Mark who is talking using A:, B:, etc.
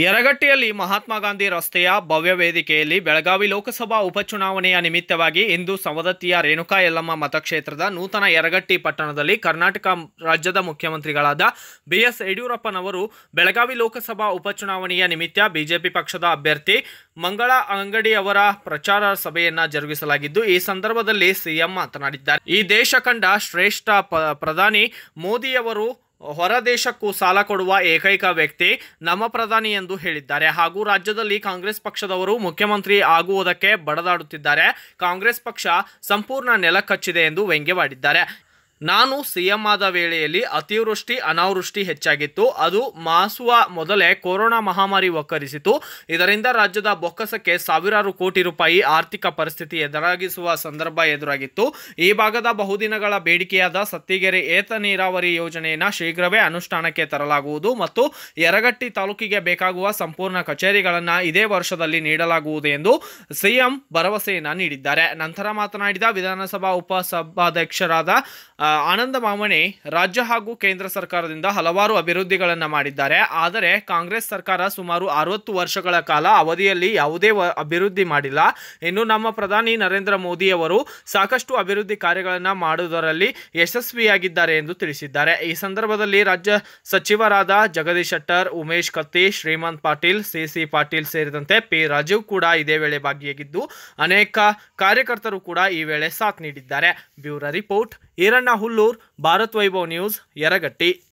A: ಯರಗಟ್ಟಿಯಲ್ಲಿ ಮಹಾತ್ಮ ಗಾಂಧಿ ರಸ್ತೆಯ ಭವ್ಯ ವೇದಿಕೆಯಲ್ಲಿ ಬೆಳಗಾವಿ ಲೋಕಸಭಾ ಉಪಚುನಾವಣೆಯ ನಿಮಿತ್ತವಾಗಿ ಇಂದು ಸವದತ್ತಿಯ ರೇಣುಕಾ ಯಲ್ಲಮ್ಮ ಮತಕ್ಷೇತ್ರದ ನೂತನ ಯರಗಟ್ಟಿ ಪಟ್ಟಣದಲ್ಲಿ ಕರ್ನಾಟಕ ರಾಜ್ಯದ ಮುಖ್ಯಮಂತ್ರಿಗಳಾದ ಬಿಎಸ್ ಯಡಿಯೂರಪ್ಪನವರು ಬೆಳಗಾವಿ ಲೋಕಸಭಾ ಉಪಚುನಾವಣೆಯ ನಿಮಿತ್ತ ಬಿಜೆಪಿ ಪಕ್ಷದ ಅಭ್ಯರ್ಥಿ ಮಂಗಳ ಅಂಗಡಿಯವರ ಪ್ರಚಾರ ಸಭೆಯನ್ನ ಜರುಗಿಸಲಾಗಿದ್ದು ಈ ಸಂದರ್ಭದಲ್ಲಿ ಸಿಎಂ ಮಾತನಾಡಿದ್ದಾರೆ ಈ ದೇಶ ಕಂಡ ಶ್ರೇಷ್ಠ ಪ್ರಧಾನಿ ಮೋದಿಯವರು ಹೊರದೇಶಕ್ಕೂ ಸಾಲ ಕೊಡುವ ಏಕೈಕ ವ್ಯಕ್ತಿ ನಮ್ಮ ಪ್ರಧಾನಿ ಎಂದು ಹೇಳಿದ್ದಾರೆ ಹಾಗೂ ರಾಜ್ಯದಲ್ಲಿ ಕಾಂಗ್ರೆಸ್ ಪಕ್ಷದವರು ಮುಖ್ಯಮಂತ್ರಿ ಆಗುವುದಕ್ಕೆ ಬಡದಾಡುತ್ತಿದ್ದಾರೆ ಕಾಂಗ್ರೆಸ್ ಪಕ್ಷ ಸಂಪೂರ್ಣ ನೆಲಕಚ್ಚಿದೆ ಎಂದು ವ್ಯಂಗ್ಯವಾಡಿದ್ದಾರೆ ನಾನು ಸಿಎಂ ಆದ ವೇಳೆಯಲ್ಲಿ ಅತಿವೃಷ್ಟಿ ಅನಾವೃಷ್ಟಿ ಹೆಚ್ಚಾಗಿತ್ತು ಅದು ಮಾಸುವ ಮೊದಲೇ ಕೊರೋನಾ ಮಹಾಮಾರಿ ಒಕ್ಕರಿಸಿತು ಇದರಿಂದ ರಾಜ್ಯದ ಬೊಕ್ಕಸಕ್ಕೆ ಸಾವಿರಾರು ಕೋಟಿ ರೂಪಾಯಿ ಆರ್ಥಿಕ ಪರಿಸ್ಥಿತಿ ಎದುರಾಗಿಸುವ ಸಂದರ್ಭ ಎದುರಾಗಿತ್ತು ಈ ಭಾಗದ ಬಹುದಿನಗಳ ಬೇಡಿಕೆಯಾದ ಸತ್ತಿಗೆರೆ ಏತ ನೀರಾವರಿ ಯೋಜನೆಯನ್ನು ಶೀಘ್ರವೇ ಅನುಷ್ಠಾನಕ್ಕೆ ತರಲಾಗುವುದು ಮತ್ತು ಯರಗಟ್ಟಿ ತಾಲೂಕಿಗೆ ಬೇಕಾಗುವ ಸಂಪೂರ್ಣ ಕಚೇರಿಗಳನ್ನು ಇದೇ ವರ್ಷದಲ್ಲಿ ನೀಡಲಾಗುವುದು ಎಂದು ಸಿಎಂ ಭರವಸೆಯನ್ನು ನೀಡಿದ್ದಾರೆ ನಂತರ ಮಾತನಾಡಿದ ವಿಧಾನಸಭಾ ಉಪಸಭಾಧ್ಯಕ್ಷರಾದ ಆನಂದ ಮಾಮಣಿ ರಾಜ್ಯ ಹಾಗೂ ಕೇಂದ್ರ ಸರ್ಕಾರದಿಂದ ಹಲವಾರು ಅಭಿವೃದ್ಧಿಗಳನ್ನು ಮಾಡಿದ್ದಾರೆ ಆದರೆ ಕಾಂಗ್ರೆಸ್ ಸರ್ಕಾರ ಸುಮಾರು ಅರವತ್ತು ವರ್ಷಗಳ ಕಾಲ ಅವಧಿಯಲ್ಲಿ ಯಾವುದೇ ಅಭಿವೃದ್ಧಿ ಮಾಡಿಲ್ಲ ಇನ್ನು ನಮ್ಮ ಪ್ರಧಾನಿ ನರೇಂದ್ರ ಮೋದಿಯವರು ಸಾಕಷ್ಟು ಅಭಿವೃದ್ಧಿ ಕಾರ್ಯಗಳನ್ನು ಮಾಡುವುದರಲ್ಲಿ ಯಶಸ್ವಿಯಾಗಿದ್ದಾರೆ ಎಂದು ತಿಳಿಸಿದ್ದಾರೆ ಈ ಸಂದರ್ಭದಲ್ಲಿ ರಾಜ್ಯ ಸಚಿವರಾದ ಜಗದೀಶ್ ಶೆಟ್ಟರ್ ಉಮೇಶ್ ಕತ್ತಿ ಶ್ರೀಮಂತ್ ಪಾಟೀಲ್ ಸಿಸಿ ಪಾಟೀಲ್ ಸೇರಿದಂತೆ ಪಿ ರಾಜೀವ್ ಕೂಡ ಇದೇ ವೇಳೆ ಭಾಗಿಯಾಗಿದ್ದು ಅನೇಕ ಕಾರ್ಯಕರ್ತರು ಕೂಡ ಈ ವೇಳೆ ಸಾಥ್ ನೀಡಿದ್ದಾರೆ bureau report Eranna Hulur Bharat Vaibhav news यरगटि